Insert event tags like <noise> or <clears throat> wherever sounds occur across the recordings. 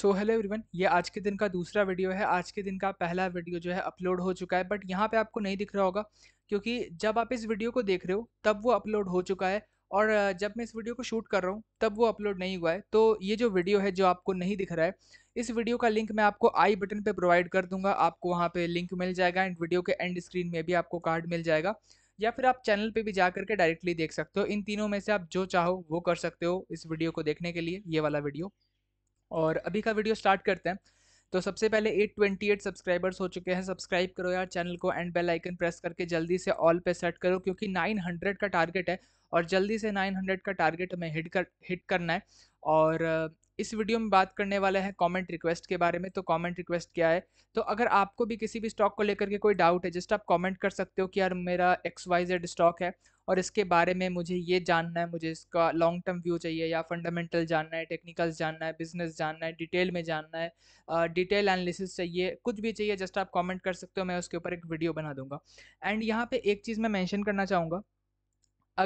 so hello everyone ये आज के दिन का दूसरा वीडियो है आज के दिन का पहला वीडियो जो है अपलोड हो चुका है बट यहाँ पे आपको नहीं दिख रहा होगा क्योंकि जब आप इस वीडियो को देख रहे हो तब वो अपलोड हो चुका है और जब मैं इस वीडियो को शूट कर रहा हूँ तब वो अपलोड नहीं हुआ है तो ये जो वीडियो है जो आपको नहीं दिख रहा है इस वीडियो का लिंक मैं आपको आई बटन पर प्रोवाइड कर दूंगा आपको वहाँ पर लिंक मिल जाएगा एंड वीडियो के एंड स्क्रीन में भी आपको कार्ड मिल जाएगा या फिर आप चैनल पे भी जा करके डायरेक्टली देख सकते हो इन तीनों में से आप जो चाहो वो कर सकते हो इस वीडियो को देखने के लिए ये वाला वीडियो और अभी का वीडियो स्टार्ट करते हैं तो सबसे पहले 828 सब्सक्राइबर्स हो चुके हैं सब्सक्राइब करो यार चैनल को एंड बेल आइकन प्रेस करके जल्दी से ऑल पे सेट करो क्योंकि 900 का टारगेट है और जल्दी से 900 का टारगेट हमें हिट कर हिट करना है और इस वीडियो में बात करने वाले हैं कमेंट रिक्वेस्ट के बारे में तो कमेंट रिक्वेस्ट क्या है तो अगर आपको भी किसी भी स्टॉक को लेकर के कोई डाउट है जस्ट आप कमेंट कर सकते हो कि यार मेरा एक्स वाई जेड स्टॉक है और इसके बारे में मुझे ये जानना है मुझे इसका लॉन्ग टर्म व्यू चाहिए या फंडामेंटल जानना है टेक्निकल जानना है बिजनेस जानना है डिटेल में जानना है डिटेल एनालिसिस चाहिए कुछ भी चाहिए जस्ट आप कॉमेंट कर सकते हो मैं उसके ऊपर एक वीडियो बना दूंगा एंड यहाँ पे एक चीज़ मैं मैंशन करना चाहूँगा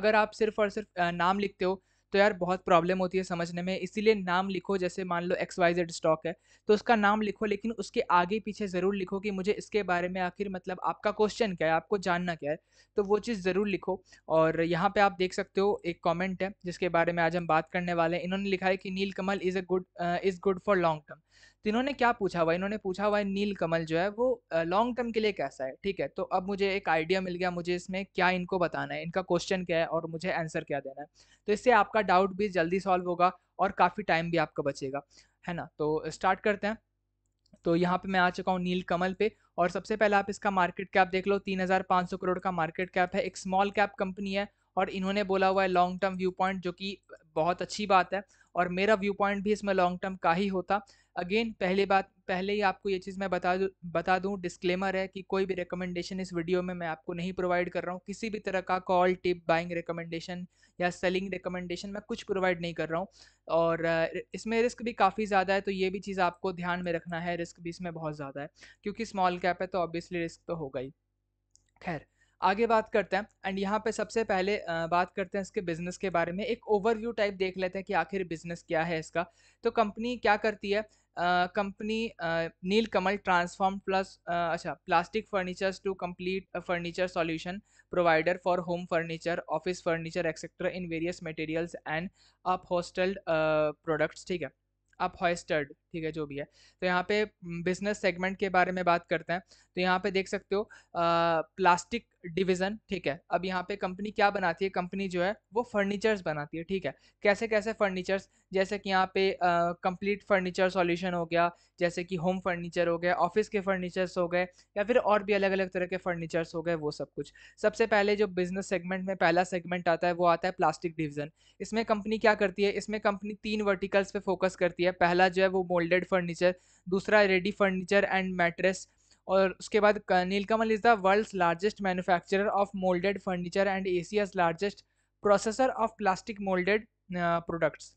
अगर आप सिर्फ और सिर्फ नाम लिखते हो तो यार बहुत प्रॉब्लम होती है समझने में इसीलिए नाम लिखो जैसे मान लो एक्स वाई जेड स्टॉक है तो उसका नाम लिखो लेकिन उसके आगे पीछे ज़रूर लिखो कि मुझे इसके बारे में आखिर मतलब आपका क्वेश्चन क्या है आपको जानना क्या है तो वो चीज़ ज़रूर लिखो और यहाँ पे आप देख सकते हो एक कॉमेंट है जिसके बारे में आज हम बात करने वाले हैं इन्होंने लिखा है कि Nilkamal is a good is good for long term तो इन्होंने क्या पूछा हुआ इन्होंने पूछा हुआ है नील कमल जो है वो लॉन्ग टर्म के लिए कैसा है ठीक है तो अब मुझे एक आइडिया मिल गया मुझे इसमें क्या इनको बताना है इनका क्वेश्चन क्या है और मुझे आंसर क्या देना है तो इससे आपका डाउट भी जल्दी सॉल्व होगा और काफ़ी टाइम भी आपका बचेगा है ना तो स्टार्ट करते हैं तो यहाँ पे मैं आ चुका हूँ नील कमल पे और सबसे पहले आप इसका मार्केट कैप देख लो 3,500 करोड़ का मार्केट कैप है एक स्मॉल कैप कंपनी है और इन्होंने बोला हुआ है लॉन्ग टर्म व्यू पॉइंट जो कि बहुत अच्छी बात है और मेरा व्यू पॉइंट भी इसमें लॉन्ग टर्म का ही होता अगेन पहली बात पहले ही आपको ये चीज़ मैं बता दूँ बता दूँ डिस्क्लेमर है कि कोई भी रिकमेंडेशन इस वीडियो में मैं आपको नहीं प्रोवाइड कर रहा हूँ किसी भी तरह का कॉल टिप बाइंग रिकमेंडेशन या सेलिंग रिकमेंडेशन मैं कुछ प्रोवाइड नहीं कर रहा हूँ और इसमें रिस्क भी काफ़ी ज़्यादा है तो ये भी चीज़ आपको ध्यान में रखना है रिस्क भी इसमें बहुत ज़्यादा है क्योंकि स्मॉल कैप है तो ऑब्वियसली रिस्क तो होगा ही खैर आगे बात करते हैं एंड यहाँ पे सबसे पहले बात करते हैं इसके बिजनेस के बारे में एक ओवरव्यू टाइप देख लेते हैं कि आखिर बिजनेस क्या है इसका तो कंपनी क्या करती है company Nilkamal transform plus अच्छा plastic furnitures to complete furniture solution provider for home furniture office furniture etcetera in various materials and upholstered products ठीक है अप हॉस्टर्ड ठीक है जो भी है तो यहाँ पे बिजनेस सेगमेंट के बारे में बात करते हैं तो यहाँ पे देख सकते हो प्लास्टिक डिवीज़न ठीक है अब यहाँ पे कंपनी क्या बनाती है कंपनी जो है वो फर्नीचर्स बनाती है ठीक है कैसे कैसे फर्नीचर्स जैसे कि यहाँ पे कंप्लीट फर्नीचर सॉल्यूशन हो गया जैसे कि होम फर्नीचर हो गया ऑफिस के फर्नीचर्स हो गए या फिर और भी अलग अलग तरह के फर्नीचर्स हो गए वो सब कुछ सबसे पहले जो बिजनेस सेगमेंट में पहला सेगमेंट आता है वो आता है प्लास्टिक डिवीज़न इसमें कंपनी क्या करती है इसमें कंपनी तीन वर्टिकल्स पे फोकस करती है पहला जो है वो मोल्डेड फर्नीचर दूसरा रेडी फर्नीचर एंड मैट्रेस और उसके बाद Nilkamal is the world's largest manufacturer of moulded furniture and Asia's largest processor of plastic moulded products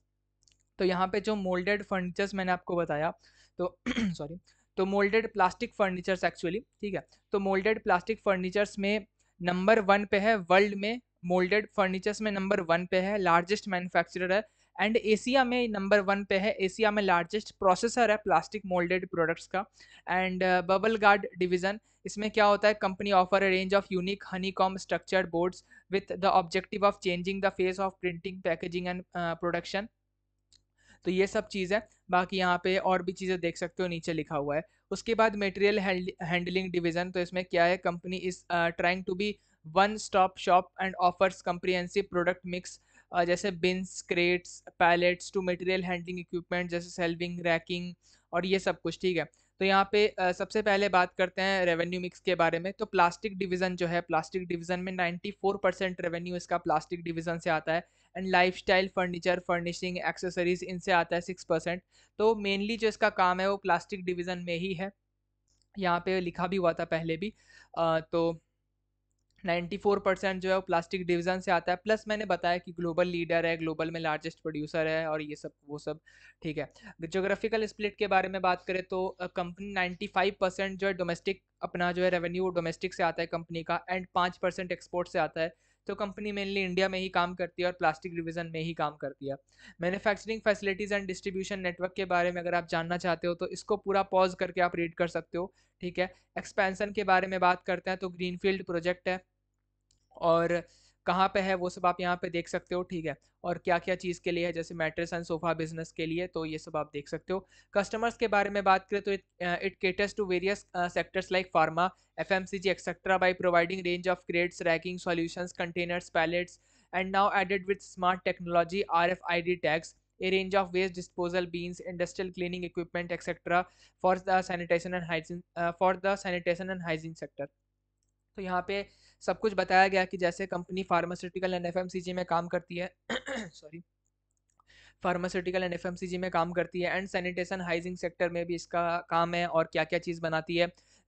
तो यहाँ पे जो मोल्डेड फर्नीचर्स मैंने आपको बताया तो सॉरी <clears throat> तो मोल्डेड प्लास्टिक फर्नीचर्स एक्चुअली ठीक है तो मोल्डेड प्लास्टिक फर्नीचर्स में नंबर वन पे है वर्ल्ड में मोल्डेड फर्नीचर्स में नंबर वन पे है लार्जेस्ट मैन्युफैक्चरर है एंड एशिया में नंबर वन पे है एशिया में लार्जेस्ट प्रोसेसर है प्लास्टिक मोल्डेड प्रोडक्ट्स का एंड बबल गार्ड डिवीज़न इसमें क्या होता है company offer a range of unique honeycomb structured boards with the objective of changing the face of printing packaging and production तो ये सब चीज़ है बाकी यहाँ पे और भी चीज़ें देख सकते हो नीचे लिखा हुआ है उसके बाद मेटेरियल हैंडलिंग डिवीज़न तो इसमें क्या है company is trying to be one stop shop and offers comprehensive product mix जैसे bins crates pallets to material handling equipment जैसे सेल्विंग रैकिंग और ये सब कुछ ठीक है तो यहाँ पे सबसे पहले बात करते हैं रेवेन्यू मिक्स के बारे में तो प्लास्टिक डिवीज़न जो है प्लास्टिक डिवीज़न में 94 परसेंट रेवेन्यू इसका प्लास्टिक डिवीज़न से आता है and lifestyle furniture furnishing accessories इनसे आता है सिक्स परसेंट तो मेनली जो इसका काम है वो प्लास्टिक डिवीज़न में ही है यहाँ पे लिखा भी हुआ था पहले भी आ, तो 94 परसेंट जो है वो प्लास्टिक डिवीज़न से आता है प्लस मैंने बताया कि ग्लोबल लीडर है ग्लोबल में लार्जेस्ट प्रोड्यूसर है और ये सब वो सब ठीक है जोग्राफिकल स्प्लिट के बारे में बात करें तो कंपनी 95 परसेंट जो है डोमेस्टिक अपना जो है रेवेन्यू डोमेस्टिक से आता है कंपनी का एंड पाँच परसेंट एक्सपोर्ट से आता है तो कंपनी मेनली इंडिया में ही काम करती है और प्लास्टिक रिविज़न में ही काम करती है manufacturing facilities and distribution network के बारे में अगर आप जानना चाहते हो तो इसको पूरा पॉज करके आप रीड कर सकते हो ठीक है एक्सपेंसन के बारे में बात करते हैं तो ग्रीनफील्ड प्रोजेक्ट है और कहाँ पे है वो सब आप यहाँ पे देख सकते हो ठीक है और क्या क्या चीज़ के लिए है जैसे मैट्रेस एंड सोफा बिजनेस के लिए तो ये सब आप देख सकते हो कस्टमर्स के बारे में बात करें तो it caters to various sectors like pharma F M C G etcetera by providing range of crates racking solutions containers pallets and now added with smart technology R F I D tags a range of waste disposal bins industrial cleaning equipment etcetera for the sanitation and hygiene for the sanitation and hygiene sector तो यहाँ पे सब कुछ बताया गया कि जैसे company pharmaceutical and F में काम करती है सॉरी फार्मास्यूटिकल एंड एफ में काम करती है एंड सैनिटेशन हाइजिंग सेक्टर में भी इसका काम है और क्या क्या चीज़ बनाती है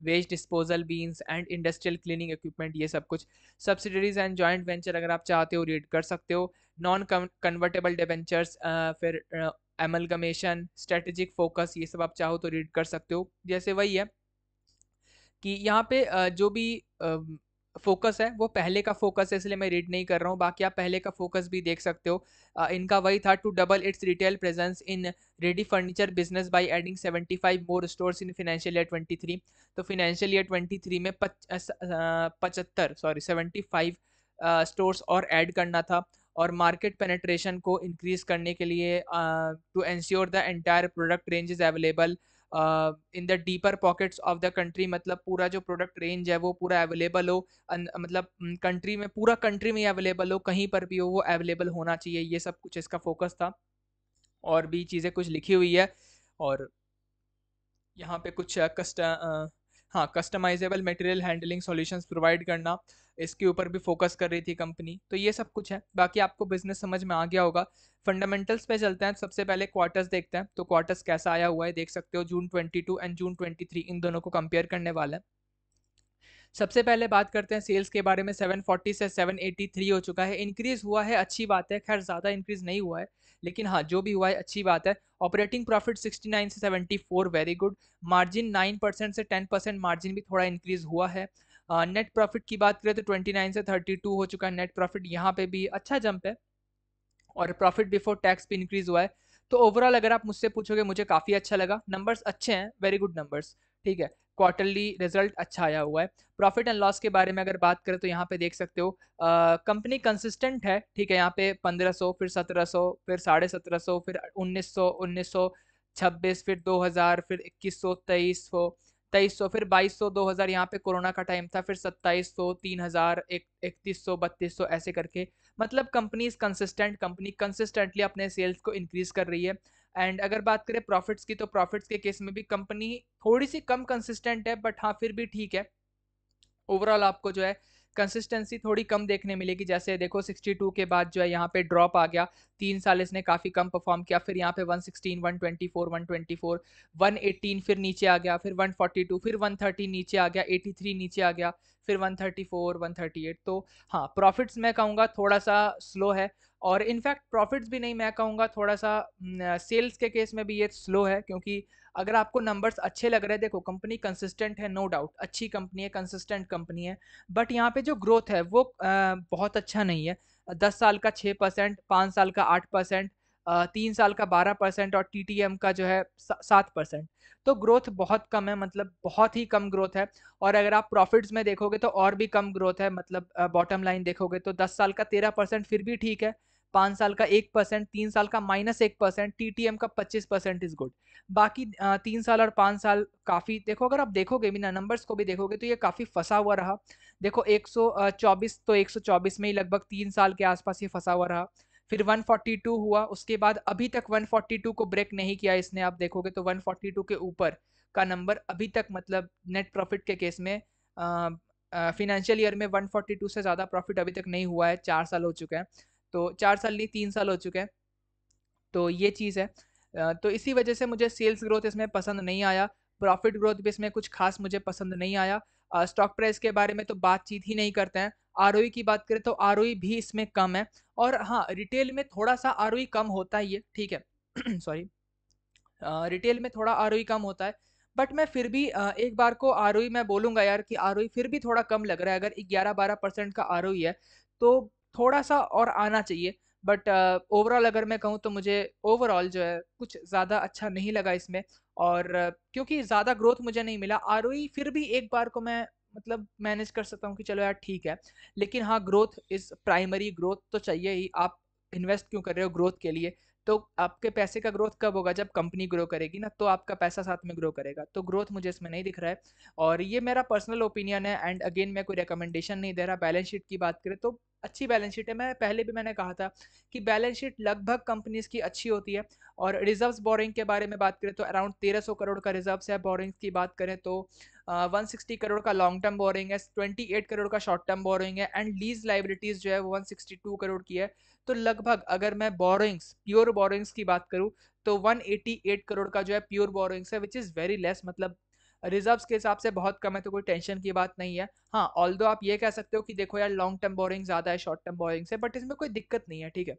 waste disposal bins and industrial cleaning equipment ये सब कुछ सब्सिडरीज एंड जॉइंट वेंचर अगर आप चाहते हो रीड कर सकते हो नॉन कन्वर्टेबल डिवेंचर्स फिर एमलगमेशन स्ट्रेटेजिक फोकस ये सब आप चाहो तो रीड कर सकते हो जैसे वही है कि यहाँ पे जो भी फोकस है वो पहले का फोकस है इसलिए मैं रीड नहीं कर रहा हूँ बाकी आप पहले का फोकस भी देख सकते हो आ, इनका वही था to double its retail presence in ready furniture business by adding 75 more stores in financial year 23 तो फिनेंशियल ईयर 23 में पचहत्तर सॉरी 75 स्टोर्स और ऐड करना था और मार्केट पेनेट्रेशन को इंक्रीज करने के लिए to ensure the entire product range is available in the deeper pockets of the country मतलब पूरा जो प्रोडक्ट रेंज है वो पूरा अवेलेबल हो मतलब कंट्री में पूरा कंट्री में अवेलेबल हो कहीं पर भी हो वो अवेलेबल होना चाहिए ये सब कुछ इसका फोकस था और भी चीज़ें कुछ लिखी हुई है और यहाँ पे कुछ कस्ट हाँ customisable material handling solutions provide करना इसके ऊपर भी फोकस कर रही थी कंपनी तो ये सब कुछ है बाकी आपको बिजनेस समझ में आ गया होगा फंडामेंटल्स पे चलते हैं सबसे पहले क्वार्टर्स देखते हैं तो क्वार्टर्स कैसा आया हुआ है देख सकते हो June twenty and June twenty इन दोनों को कंपेयर करने वाला है सबसे पहले बात करते हैं सेल्स के बारे में 740 से 783 हो चुका है इंक्रीज़ हुआ है अच्छी बात है खैर ज़्यादा इंक्रीज़ नहीं हुआ है लेकिन हाँ जो भी हुआ है अच्छी बात है ऑपरेटिंग प्रॉफिट 69 से 74 वेरी गुड मार्जिन 9 परसेंट से 10 परसेंट मार्जिन भी थोड़ा इंक्रीज़ हुआ है नेट uh, प्रॉफिट की बात करें तो ट्वेंटी से थर्टी हो चुका है नेट प्रॉफिट यहाँ पे भी अच्छा जंप है और प्रॉफिट बिफोर टैक्स भी इंक्रीज़ हुआ है तो ओवरऑल अगर आप मुझसे पूछोगे मुझे काफ़ी अच्छा लगा नंबर्स अच्छे हैं वेरी गुड नंबर्स ठीक है क्वार्टरली रिजल्ट अच्छा आया हुआ है प्रॉफिट एंड लॉस के बारे में अगर बात करें तो यहाँ पे देख सकते हो कंपनी कंसिस्टेंट है ठीक है यहाँ पे 1500 फिर 1700 फिर साढ़े सत्रह फिर 1900 1926 फिर 2000 फिर 2100 2300 सौ फिर 2200 2000 यहाँ पे कोरोना का टाइम था फिर 2700 3000 3100 3200 ऐसे करके मतलब कंपनीज कंसिस्टेंट कंपनी कंसिस्टेंटली अपने सेल्स को इंक्रीज कर रही है एंड अगर बात करें प्रॉफिट्स की तो प्रॉफिट्स के केस में भी कंपनी थोड़ी सी कम कंसिस्टेंट है बट हाँ फिर भी ठीक है ओवरऑल आपको जो है कंसिस्टेंसी थोड़ी कम देखने मिलेगी जैसे देखो 62 के बाद जो है यहाँ पे ड्रॉप आ गया तीन साल इसने काफ़ी कम परफॉर्म किया फिर यहाँ पे 116, 124, 124, 118 फिर नीचे आ गया फिर 142 फिर 130 नीचे आ गया 83 नीचे आ गया फिर 134, 138 तो हाँ प्रॉफिट्स मैं कहूँगा थोड़ा सा स्लो है और इनफैक्ट प्रॉफिट्स भी नहीं मैं कहूँगा थोड़ा सा सेल्स के केस में भी ये स्लो है क्योंकि अगर आपको नंबर्स अच्छे लग रहे हैं देखो कंपनी कंसिस्टेंट है नो no डाउट अच्छी कंपनी है कंसिस्टेंट कंपनी है बट यहाँ पे जो ग्रोथ है वो आ, बहुत अच्छा नहीं है दस साल का छः परसेंट पाँच साल का आठ परसेंट तीन साल का बारह परसेंट और टी का जो है सात परसेंट तो ग्रोथ बहुत कम है मतलब बहुत ही कम ग्रोथ है और अगर आप प्रॉफिट्स में देखोगे तो और भी कम ग्रोथ है मतलब बॉटम लाइन देखोगे तो दस साल का तेरह परसेंट फिर भी ठीक है पाँच साल का एक परसेंट तीन साल का माइनस एक परसेंट टी टी एम का पच्चीस परसेंट इज गुड बाकी तीन साल और पाँच साल काफ़ी देखो अगर आप देखोगे ना नंबर्स को भी देखोगे तो ये काफ़ी फंसा हुआ रहा देखो चौबीस तो चौबीस में ही लगभग तीन साल के आसपास ये फंसा हुआ रहा फिर 142 हुआ उसके बाद अभी तक 142 को ब्रेक नहीं किया इसने आप देखोगे तो 142 के ऊपर का नंबर अभी तक मतलब नेट प्रॉफिट के केस में फिनेंशियल ईयर में 142 से ज़्यादा प्रॉफिट अभी तक नहीं हुआ है चार साल हो चुके हैं तो चार साल नहीं तीन साल हो चुके हैं तो ये चीज़ है तो इसी वजह से मुझे सेल्स ग्रोथ इसमें पसंद नहीं आया प्रॉफिट ग्रोथ भी इसमें कुछ खास मुझे पसंद नहीं आया स्टॉक प्राइस के बारे में तो बातचीत ही नहीं करते हैं आर e की बात करें तो आर e भी इसमें कम है और हाँ रिटेल में थोड़ा सा आर e कम होता ही है ठीक है सॉरी <clears throat> रिटेल में थोड़ा आर कम होता है बट मैं फिर भी आ, एक बार को आर मैं बोलूँगा यार कि आर फिर भी थोड़ा कम लग रहा है अगर ग्यारह बारह परसेंट का आर है तो थोड़ा सा और आना चाहिए बट ओवरऑल uh, अगर मैं कहूँ तो मुझे ओवरऑल जो है कुछ ज़्यादा अच्छा नहीं लगा इसमें और uh, क्योंकि ज़्यादा ग्रोथ मुझे नहीं मिला आर e फिर भी एक बार को मैं मतलब मैनेज कर सकता हूँ कि चलो यार ठीक है लेकिन हाँ ग्रोथ इज़ प्राइमरी ग्रोथ तो चाहिए ही आप इन्वेस्ट क्यों कर रहे हो ग्रोथ के लिए तो आपके पैसे का ग्रोथ कब होगा जब कंपनी ग्रो करेगी ना तो आपका पैसा साथ में ग्रो करेगा तो ग्रोथ मुझे इसमें नहीं दिख रहा है और ये मेरा पर्सनल ओपिनियन है एंड अगेन मैं कोई रिकमेंडेशन नहीं दे रहा बैलेंस शीट की बात करें तो अच्छी बैलेंस शीट है मैं पहले भी मैंने कहा था कि बैलेंस शीट लगभग कंपनीज की अच्छी होती है और रिजर्व्स बोरिंग के बारे में बात करें तो अराउंड 1300 करोड़ का रिजर्व्स है बोरिंग्स की बात करें तो वन सिक्सटी करोड़ का लॉन्ग टर्म बोरिंग है ट्वेंटी एट करोड़ का शॉर्ट टर्म बोरिंग है एंड लीज लाइबिलिटीज़ जो है वो वन सिक्सटी टू करोड़ की है तो लगभग अगर मैं बोरिंग्स प्योर बोरिंग्स की बात करूँ तो वन एटी एट करोड़ का जो है प्योर बोरिंग्स है विच इज़ वेरी लेस मतलब रिजर्व्स के हिसाब से बहुत कम है तो कोई टेंशन की बात नहीं है हाँ ऑल आप ये कह सकते हो कि देखो यार लॉन्ग टर्म बोरिंग ज़्यादा है शॉर्ट टर्म बोरिंग से बट इसमें कोई दिक्कत नहीं है ठीक है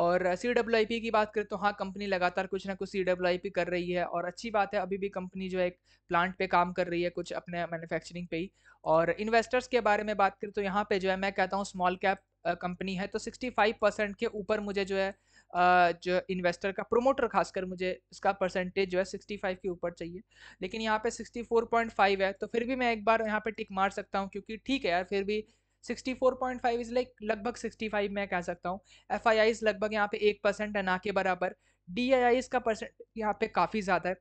और सी डब्ल्यू आई पी की बात करें तो हाँ कंपनी लगातार कुछ ना कुछ सी डब्ल्यू आई पी कर रही है और अच्छी बात है अभी भी कंपनी जो है एक प्लांट पे काम कर रही है कुछ अपने मैन्युफैक्चरिंग पे ही और इन्वेस्टर्स के बारे में बात करें तो यहाँ पे जो है मैं कहता हूँ स्मॉल कैप कंपनी है तो सिक्सटी फाइव परसेंट के ऊपर मुझे जो है जो इन्वेस्टर का प्रोमोटर खासकर मुझे इसका परसेंटेज जो है 65 के ऊपर चाहिए लेकिन यहाँ पे 64.5 है तो फिर भी मैं एक बार यहाँ पे टिक मार सकता हूँ क्योंकि ठीक है यार फिर भी 64.5 इज़ लाइक लगभग 65 मैं कह सकता हूँ एफ आई आईज लगभग यहाँ पे एक परसेंट है ना के बराबर डी आई आईज का परसेंट यहाँ पे काफ़ी ज़्यादा है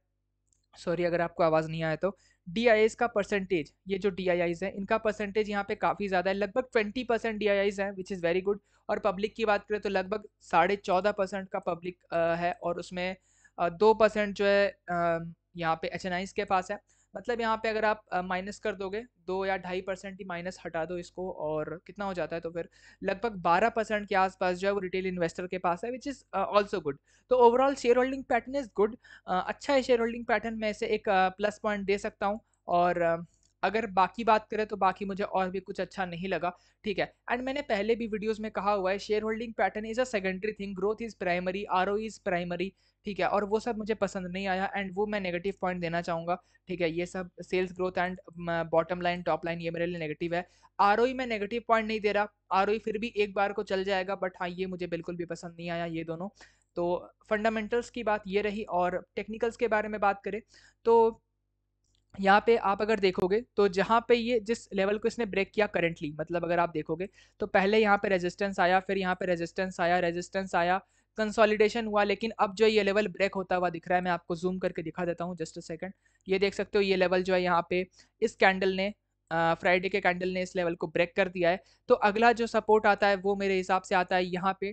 सॉरी अगर आपको आवाज़ नहीं आया तो डी का परसेंटेज ये जो डी हैं इनका परसेंटेज यहाँ पे काफ़ी ज़्यादा है लगभग ट्वेंटी परसेंट डी हैं विच इज़ वेरी गुड और पब्लिक की बात करें तो लगभग साढ़े चौदह परसेंट का पब्लिक है और उसमें दो परसेंट जो है यहाँ पे एच के पास है मतलब यहाँ पे अगर आप माइनस कर दोगे दो या ढाई परसेंट ही माइनस हटा दो इसको और कितना हो जाता है तो फिर लगभग बारह परसेंट के आसपास जो है वो रिटेल इन्वेस्टर के पास है विच इज़ ऑल्सो गुड तो overall share holding pattern is good अच्छा है शेयर होल्डिंग पैटर्न में इसे एक प्लस पॉइंट दे सकता हूँ और uh, अगर बाकी बात करें तो बाकी मुझे और भी कुछ अच्छा नहीं लगा ठीक है एंड मैंने पहले भी वीडियोस में कहा हुआ है share holding pattern is a secondary thing growth is primary or is primary ठीक है और वो सब मुझे पसंद नहीं आया एंड वो मैं नेगेटिव पॉइंट देना चाहूँगा ठीक है ये सब sales growth and bottom line top line ये मेरे लिए नेगेटिव है आर e मैं नेगेटिव पॉइंट नहीं दे रहा आर e फिर भी एक बार को चल जाएगा बट हाँ ये मुझे बिल्कुल भी पसंद नहीं आया ये दोनों तो फंडामेंटल्स की बात ये रही और टेक्निकल्स के बारे में बात करें तो यहाँ पे आप अगर देखोगे तो जहाँ पे ये जिस लेवल को इसने ब्रेक किया करेंटली मतलब अगर आप देखोगे तो पहले यहाँ पे रेजिस्टेंस आया फिर यहाँ पे रेजिस्टेंस आया रेजिस्टेंस आया कंसोलिडेशन हुआ लेकिन अब जो ये लेवल ब्रेक होता हुआ दिख रहा है मैं आपको जूम करके दिखा देता हूँ जस्ट अ सेकंड ये देख सकते हो ये लेवल जो है यहाँ पे इस कैंडल ने फ्राइडे के कैंडल ने इस लेवल को ब्रेक कर दिया है तो अगला जो सपोर्ट आता है वो मेरे हिसाब से आता है यहाँ पे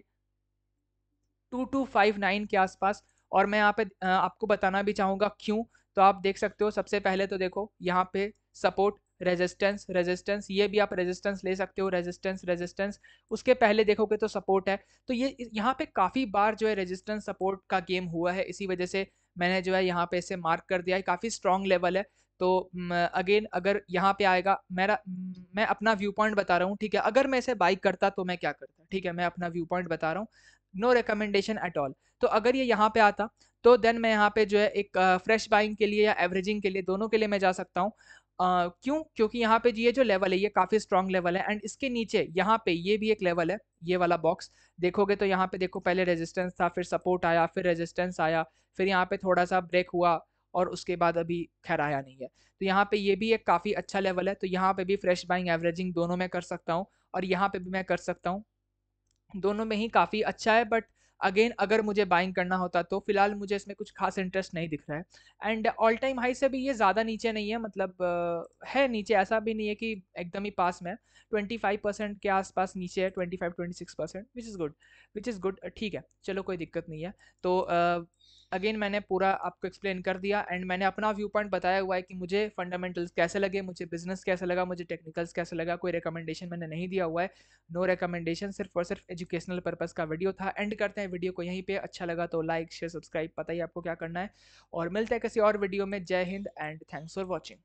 टू टू फाइव नाइन के आसपास और मैं यहाँ पे आपको बताना भी चाहूँगा क्यों तो आप देख सकते हो सबसे पहले तो देखो यहाँ पे सपोर्ट रेजिस्टेंस रेजिस्टेंस ये भी आप रेजिस्टेंस ले सकते हो रेजिस्टेंस रेजिस्टेंस उसके पहले देखोगे तो सपोर्ट है तो ये यहाँ पे काफ़ी बार जो है रेजिस्टेंस सपोर्ट का गेम हुआ है इसी वजह से मैंने जो है यहाँ पे इसे मार्क कर दिया है काफ़ी स्ट्रॉन्ग लेवल है तो अगेन अगर यहाँ पे आएगा मेरा मैं अपना व्यू पॉइंट बता रहा हूँ ठीक है अगर मैं इसे बाइक करता तो मैं क्या करता ठीक है मैं अपना व्यू पॉइंट बता रहा हूँ नो रिकमेंडेशन एट ऑल तो अगर ये यहाँ पे आता तो देन मैं यहाँ पे जो है एक फ्रेश बाइंग के लिए या एवरेजिंग के लिए दोनों के लिए मैं जा सकता हूँ क्यों क्योंकि यहाँ पे ये जो लेवल है ये काफ़ी स्ट्रॉन्ग लेवल है एंड इसके नीचे यहाँ पे ये भी एक लेवल है ये वाला बॉक्स देखोगे तो यहाँ पे देखो पहले रेजिस्टेंस था फिर सपोर्ट आया फिर रेजिस्टेंस आया फिर यहाँ पे थोड़ा सा ब्रेक हुआ और उसके बाद अभी खैर आया नहीं है तो यहाँ पे ये भी एक काफ़ी अच्छा लेवल है तो यहाँ पे भी फ्रेश बाइंग एवरेजिंग दोनों में कर सकता हूँ और यहाँ पे भी मैं कर सकता हूँ दोनों में ही काफ़ी अच्छा है बट अगेन अगर मुझे बाइंग करना होता तो फिलहाल मुझे इसमें कुछ खास इंटरेस्ट नहीं दिख रहा है एंड ऑल टाइम हाई से भी ये ज़्यादा नीचे नहीं है मतलब है नीचे ऐसा भी नहीं है कि एकदम ही पास में ट्वेंटी फाइव परसेंट के आसपास नीचे है twenty five twenty six percent which is good which is good ठीक है चलो कोई दिक्कत नहीं है तो अगेन मैंने पूरा आपको एक्सप्लेन कर दिया एंड मैंने अपना व्यू पॉइंट बताया हुआ है कि मुझे फंडामेंटल्स कैसे लगे मुझे बिजनेस कैसे लगा मुझे टेक्निकल्स कैसे लगा कोई रिकमेंडेशन मैंने नहीं दिया हुआ है नो no रिकमेंडेशन सिर्फ और सिर्फ एजुकेशनल पर्पज़ का वीडियो था एंड करते हैं वीडियो को यहीं पे अच्छा लगा तो लाइक शेयर सब्सक्राइब पता ही आपको क्या करना है और मिलते हैं किसी और वीडियो में जय हिंद एंड थैंक्स फॉर वॉचिंग